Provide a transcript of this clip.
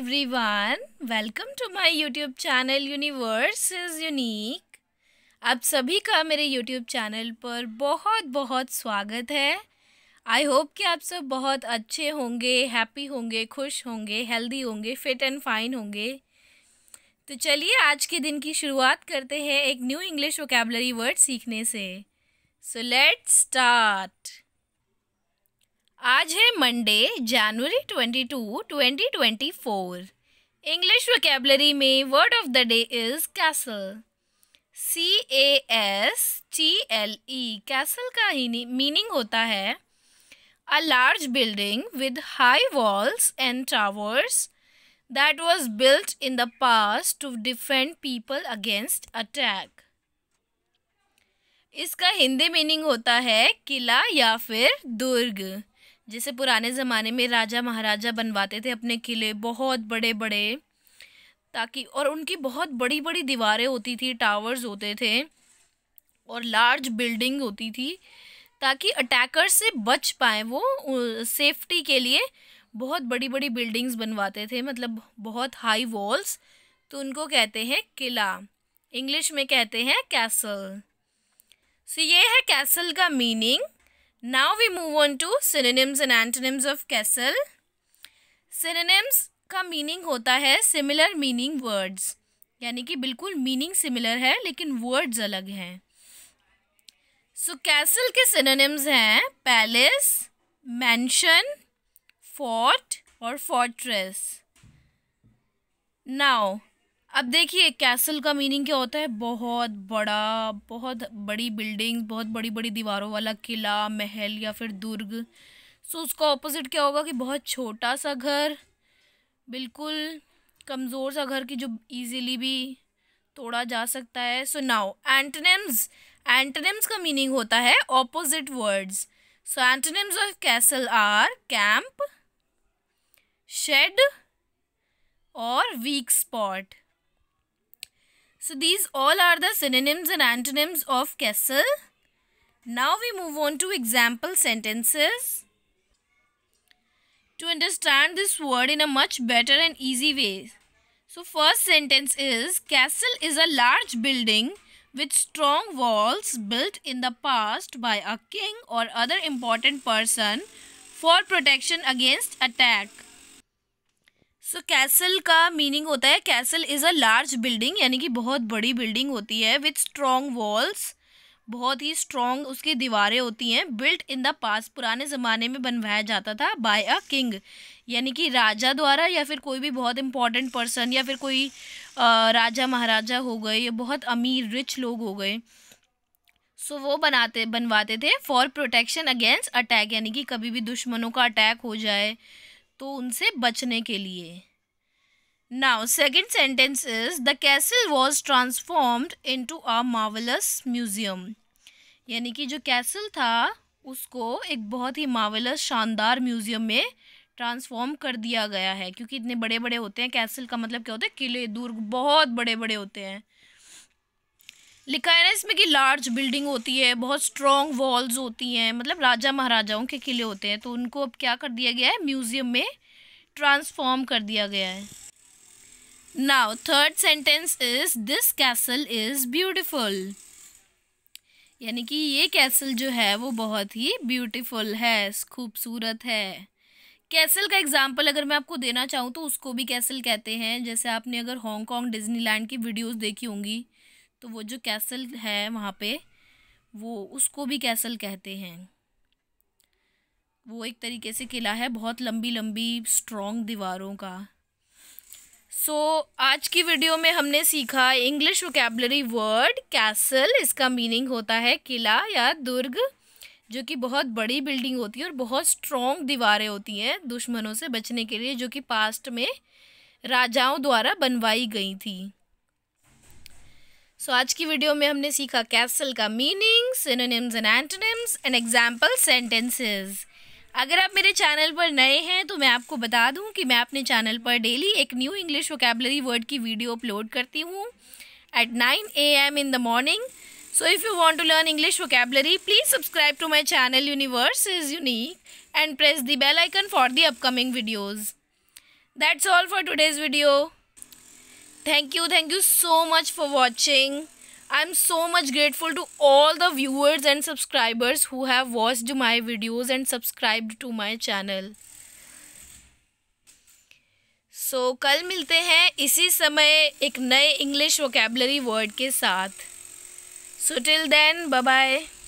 One welcome to my YouTube channel universe is unique आप सभी का मेरे यूट्यूब चैनल पर बहुत बहुत स्वागत है आई होप कि आप सब बहुत अच्छे होंगे हैप्पी होंगे खुश होंगे हेल्दी होंगे फिट एंड फाइन होंगे तो चलिए आज के दिन की शुरुआत करते हैं एक न्यू इंग्लिश वोकेबलरी वर्ड सीखने से सो लेट्स स्टार्ट आज है Monday January twenty twenty two twenty four English vocabulary में word of the day is castle C A S T L E castle का ही मीनिंग होता है a large building with high walls and towers that was built in the past to defend people against attack इसका Hindi meaning होता है किला या फिर दुर्ग जैसे पुराने ज़माने में राजा महाराजा बनवाते थे अपने किले बहुत बड़े बड़े ताकि और उनकी बहुत बड़ी बड़ी दीवारें होती थी टावर्स होते थे और लार्ज बिल्डिंग होती थी ताकि अटैकर से बच पाए वो सेफ्टी के लिए बहुत बड़ी बड़ी बिल्डिंग्स बनवाते थे मतलब बहुत हाई वॉल्स तो उनको कहते हैं किला इंग्लिश में कहते हैं कैसल सो so, ये है कैसल का meaning Now we move on to synonyms and antonyms of castle. Synonyms का मीनिंग होता है सिमिलर मीनिंग वर्ड्स यानी कि बिल्कुल मीनिंग सिमिलर है लेकिन वर्ड्स अलग हैं सो कैसल के सिनोनिम्स हैं पैलेस मैंशन फोर्ट और फोर्ट्रेस नाउ अब देखिए कैसल का मीनिंग क्या होता है बहुत बड़ा बहुत बड़ी बिल्डिंग बहुत बड़ी बड़ी दीवारों वाला किला महल या फिर दुर्ग सो उसका ऑपोजिट क्या होगा कि बहुत छोटा सा घर बिल्कुल कमज़ोर सा घर की जो इजीली भी तोड़ा जा सकता है सो नाउ एंटनेम्स एंटनेम्स का मीनिंग होता है opposite words so antonyms of castle are camp shed और weak spot So these all are the synonyms and antonyms of castle. Now we move on to example sentences. To understand this word in a much better and easy way. So first sentence is castle is a large building with strong walls built in the past by a king or other important person for protection against attack. So castle का meaning होता है castle is a large building यानी कि बहुत बड़ी building होती है with strong walls बहुत ही स्ट्रॉन्ग उसकी दीवारें होती हैं बिल्ट इन द पास पुराने ज़माने में बनवाया जाता था बाय अ किंग यानी कि राजा द्वारा या फिर कोई भी बहुत इंपॉर्टेंट पर्सन या फिर कोई आ, राजा महाराजा हो गए या बहुत अमीर रिच लोग हो गए सो so, वो बनाते बनवाते थे फॉर प्रोटेक्शन अगेंस्ट अटैक यानी कि कभी भी दुश्मनों का अटैक हो जाए तो उनसे बचने के लिए now second sentence is the castle was transformed into a marvellous museum यानी कि जो कैसल था उसको एक बहुत ही मावलस शानदार म्यूजियम में ट्रांसफॉर्म कर दिया गया है क्योंकि इतने बड़े बड़े होते हैं कैसल का मतलब क्या होता है किले दूर बहुत बड़े बड़े होते हैं लिखा है ना इसमें कि लार्ज बिल्डिंग होती है बहुत स्ट्रॉन्ग वॉल्स होती हैं मतलब राजा महाराजाओं के किले होते हैं तो उनको अब क्या कर दिया गया है म्यूज़ियम में ट्रांसफॉर्म कर दिया गया है now third sentence is this castle is beautiful यानी कि ये कैसल जो है वो बहुत ही ब्यूटिफुल है खूबसूरत है कैसल का एग्जाम्पल अगर मैं आपको देना चाहूँ तो उसको भी कैसल कहते हैं जैसे आपने अगर हांगकॉन्ग डिज्नीलैंड की वीडियोस देखी होंगी तो वो जो कैसल है वहाँ पे वो उसको भी कैसल कहते हैं वो एक तरीके से किला है बहुत लंबी लंबी स्ट्रॉन्ग दीवारों का सो so, आज की वीडियो में हमने सीखा इंग्लिश वोकेबलरी वर्ड कैसल इसका मीनिंग होता है किला या दुर्ग जो कि बहुत बड़ी बिल्डिंग होती है और बहुत स्ट्रॉन्ग दीवारें होती हैं दुश्मनों से बचने के लिए जो कि पास्ट में राजाओं द्वारा बनवाई गई थी सो so, आज की वीडियो में हमने सीखा कैसल का meaning synonyms and antonyms and example sentences अगर आप मेरे चैनल पर नए हैं तो मैं आपको बता दूं कि मैं अपने चैनल पर डेली एक न्यू इंग्लिश वोकेबलरी वर्ड की वीडियो अपलोड करती हूँ at nine A M in the morning so if you want to learn English vocabulary please subscribe to my channel universe is unique and press the bell icon for the upcoming videos that's all for today's video thank you thank you so much for watching I am so much grateful to all the viewers and subscribers who have watched my videos and subscribed to my channel so कल मिलते हैं इसी समय एक नए English vocabulary word के साथ so till then bye bye